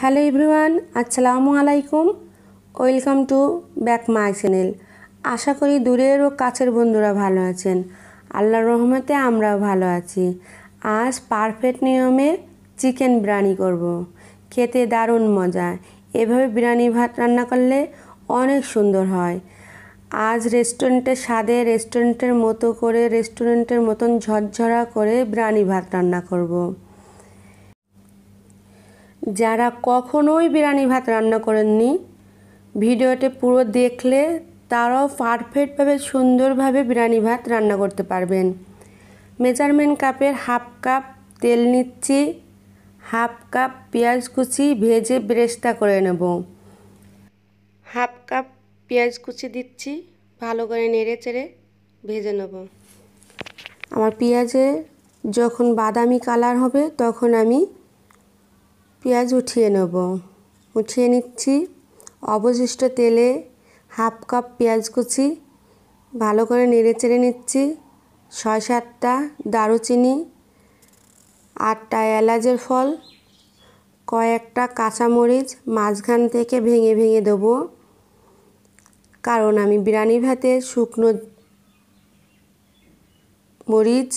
Hello everyone আসসালামু আলাইকুম welcome to back my channel আশা করি দূরের ও কাছের বন্ধুরা ভালো আছেন আল্লাহর রহমতে আমরাও ভালো আছি আজ পারফেক্ট নিয়মে চিকেন বিরিয়ানি করব। খেতে দারুণ মজা এভাবে বিরিয়ানি ভাত রান্না করলে অনেক সুন্দর হয় আজ রেস্টুরেন্টের স্বাদে রেস্টুরেন্টের মতো করে রেস্টুরেন্টের মতন ঝরঝরা করে বিরিয়ানি ভাত রান্না করব। যারা কখনোই বিরিয়ানি ভাত রান্না করেননি ভিডিওটি পুরো দেখলে তারাও পারফেক্টভাবে সুন্দরভাবে বিরিয়ানি ভাত রান্না করতে পারবেন মেজারমেন্ট কাপের হাফ কাপ তেল নিচ্ছি হাফ কাপ পেঁয়াজ কুচি ভেজে ব্রেস্তা করে নেব হাফ কাপ পেঁয়াজ কুচি দিচ্ছি ভালো করে নেড়ে চেড়ে ভেজে নেব আমার পেঁয়াজে যখন বাদামি কালার হবে তখন আমি পেঁয়াজ উঠিয়ে নেব উঠিয়ে নিচ্ছি অবশিষ্ট তেলে হাফ কাপ পেঁয়াজ কুচি ভালো করে নেড়ে চেড়ে নিচ্ছি ছয় সাতটা দারুচিনি আটটা এলাচের ফল কয়েকটা কাঁচামরিচ মাঝখান থেকে ভেঙে ভেঙে দেবো কারণ আমি বিরিয়ানি ভাতে শুকনো মরিচ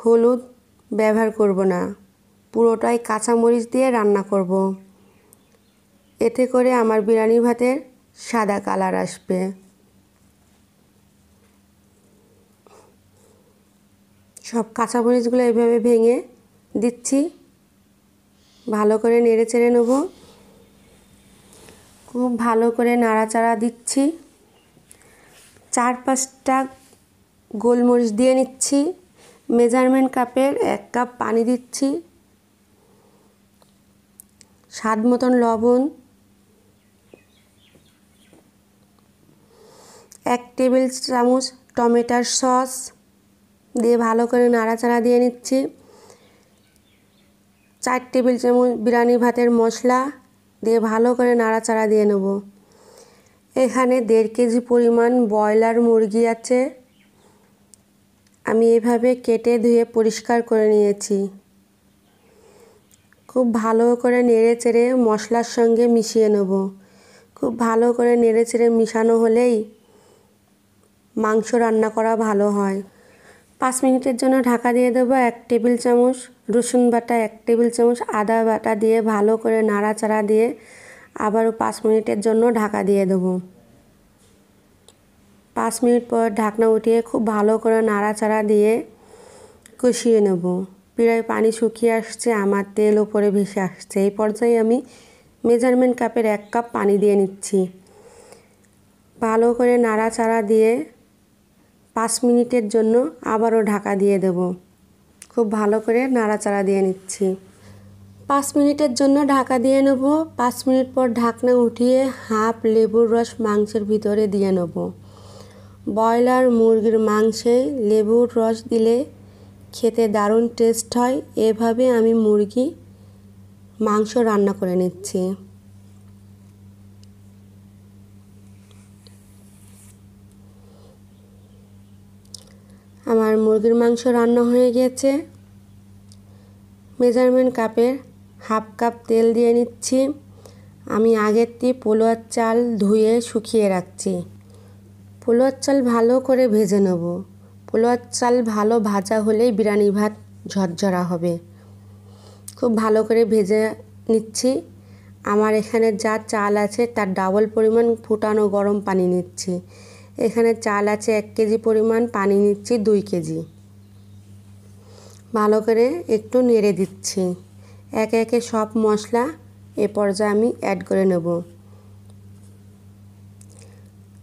হলুদ ব্যবহার করব না পুরোটাই কাঁচামরিচ দিয়ে রান্না করব। এতে করে আমার বিরিয়ানি ভাতের সাদা কালার আসবে সব কাঁচামরিচগুলো এইভাবে ভেঙে দিচ্ছি ভালো করে নেড়ে চেড়ে নেব খুব ভালো করে নাড়াচাড়া দিচ্ছি চার পাঁচটা গোলমরিচ দিয়ে নিচ্ছি মেজারমেন্ট কাপের এক কাপ পানি দিচ্ছি স্বাদ মতন লবণ এক টেবিল চামচ টমেটার সস দিয়ে ভালো করে নাড়াচাড়া দিয়ে নিচ্ছি চার টেবিল চামচ বিরিয়ানি ভাতের মশলা দিয়ে ভালো করে নাড়াচাড়া দিয়ে নেব এখানে দেড় কেজি পরিমাণ ব্রয়লার মুরগি আছে আমি এভাবে কেটে ধুয়ে পরিষ্কার করে নিয়েছি খুব ভালো করে নেড়ে চেড়ে মশলার সঙ্গে মিশিয়ে নেব খুব ভালো করে নেড়ে চেড়ে মিশানো হলেই মাংস রান্না করা ভালো হয় পাঁচ মিনিটের জন্য ঢাকা দিয়ে দেবো এক টেবিল চামচ রসুন বাটা এক টেবিল চামচ আদা বাটা দিয়ে ভালো করে নাড়াচাড়া দিয়ে আবারও পাঁচ মিনিটের জন্য ঢাকা দিয়ে দেবো পাঁচ মিনিট পর ঢাকনা উঠিয়ে খুব ভালো করে নাড়াচাড়া দিয়ে কষিয়ে নেবো পিড়ায় পানি শুকিয়ে আসছে আমার তেল ওপরে ভেসে আসছে এই পর্যায়ে আমি মেজারমেন্ট কাপের এক কাপ পানি দিয়ে নিচ্ছি ভালো করে নাড়াচাড়া দিয়ে পাঁচ মিনিটের জন্য আবারও ঢাকা দিয়ে দেব খুব ভালো করে নাড়াচাড়া দিয়ে নিচ্ছি পাঁচ মিনিটের জন্য ঢাকা দিয়ে নেব পাঁচ মিনিট পর ঢাকনা উঠিয়ে হাফ লেবুর রস মাংসের ভিতরে দিয়ে নেব ব্রয়লার মুরগির মাংসে লেবুর রস দিলে খেতে দারুণ টেস্ট হয় এভাবে আমি মুরগি মাংস রান্না করে নিচ্ছি আমার মুরগির মাংস রান্না হয়ে গেছে মেজারমেন্ট কাপের হাফ কাপ তেল দিয়ে নিচ্ছি আমি আগের দিয়ে পোলোয়ার চাল ধুয়ে শুকিয়ে রাখছি পোলোয়ার চাল ভালো করে ভেজে নেবো পোলোয়ার চাল ভালো ভাজা হলেই বিরিয়ানি ভাত ঝরঝরা হবে খুব ভালো করে ভেজে নিচ্ছি আমার এখানে যা চাল আছে তার ডাবল পরিমাণ ফুটানো গরম পানি নিচ্ছি এখানে চাল আছে এক কেজি পরিমাণ পানি নিচ্ছি দুই কেজি ভালো করে একটু নেড়ে দিচ্ছি একে একে সব মশলা এ পর্যায়ে আমি অ্যাড করে নেবো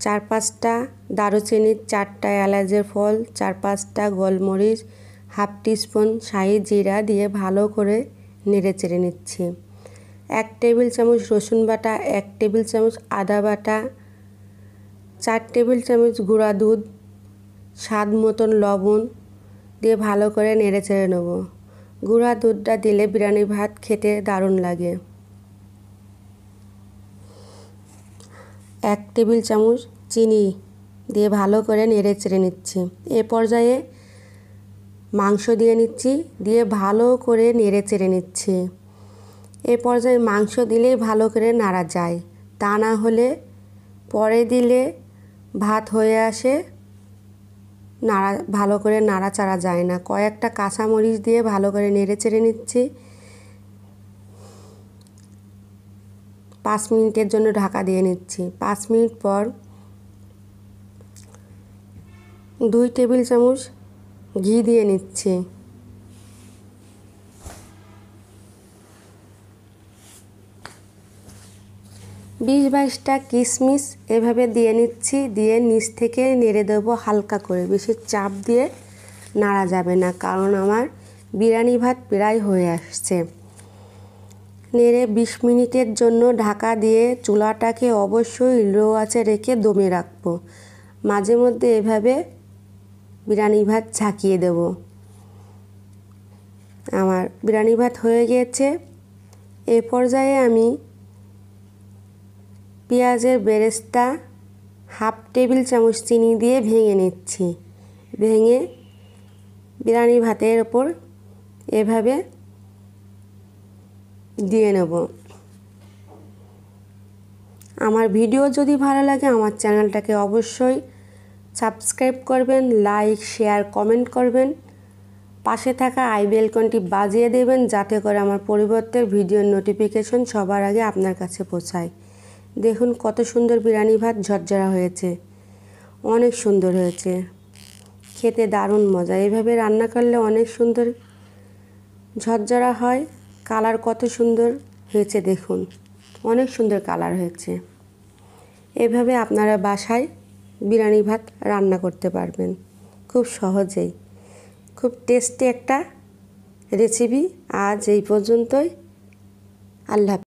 চার পাঁচটা দারুচিনির চারটা এলাচের ফল চার পাঁচটা গোলমরিচ হাফ টিস্পুন শাহি জিরা দিয়ে ভালো করে নেড়ে চেড়ে নিচ্ছি এক টেবিল চামচ রসুন বাটা এক টেবিল চামচ আদা বাটা চার টেবিল চামচ গুঁড়া দুধ স্বাদ মতন লবণ দিয়ে ভালো করে নেড়ে চেড়ে নেব গুঁড়া দুধটা দিলে বিরিয়ানি ভাত খেতে দারুণ লাগে এক টেবিল চামচ চিনি দিয়ে ভালো করে নেড়ে চেড়ে নিচ্ছি এ পর্যায়ে মাংস দিয়ে নিচ্ছি দিয়ে ভালো করে নেড়ে চেড়ে নিচ্ছি এ পর্যায়ে মাংস দিলেই ভালো করে নাড়া যায় তা না হলে পরে দিলে ভাত হয়ে আসে নাড়া ভালো করে নাড়া চাড়া যায় না কয়েকটা কাঁচামরিচ দিয়ে ভালো করে নেড়ে চেড়ে নিচ্ছি পাঁচ মিনিটের জন্য ঢাকা দিয়ে নিচ্ছি পাঁচ মিনিট পর দুই টেবিল চামচ ঘি দিয়ে নিচ্ছি বিশ বাইশটা কিশমিশ এভাবে দিয়ে নিচ্ছি দিয়ে নিচ থেকে নেড়ে দেবো হালকা করে বেশি চাপ দিয়ে নাড়া যাবে না কারণ আমার বিরিয়ানি ভাত প্রায় হয়ে আসছে নেড়ে বিশ মিনিটের জন্য ঢাকা দিয়ে চুলাটাকে অবশ্যই লো আছে রেখে দমে রাখবো মাঝে মধ্যে এভাবে বিরিয়ানি ভাত ছাকিয়ে দেব আমার বিরিয়ানি ভাত হয়ে গিয়েছে এ পর্যায়ে আমি পেঁয়াজের বেরেস্তা হাফ টেবিল চামচ চিনি দিয়ে ভেঙে নিচ্ছি ভেঙে বিরিয়ানি ভাতের ওপর এভাবে দিয়ে নেব আমার ভিডিও যদি ভালো লাগে আমার চ্যানেলটাকে অবশ্যই সাবস্ক্রাইব করবেন লাইক শেয়ার কমেন্ট করবেন পাশে থাকা আই বেলকনটি বাজিয়ে দেবেন যাতে করে আমার পরিবর্তের ভিডিওর নোটিফিকেশন সবার আগে আপনার কাছে পৌঁছায় দেখুন কত সুন্দর বিরিয়ানি ভাত ঝরঝরা হয়েছে অনেক সুন্দর হয়েছে খেতে দারুণ মজা এভাবে রান্না করলে অনেক সুন্দর ঝরঝরা হয় কালার কত সুন্দর হয়েছে দেখুন অনেক সুন্দর কালার হয়েছে এভাবে আপনারা বাসায় বিরিয়ানি ভাত রান্না করতে পারবেন খুব সহজেই খুব টেস্টি একটা রেসিপি আজ এই পর্যন্তই আল্লাহ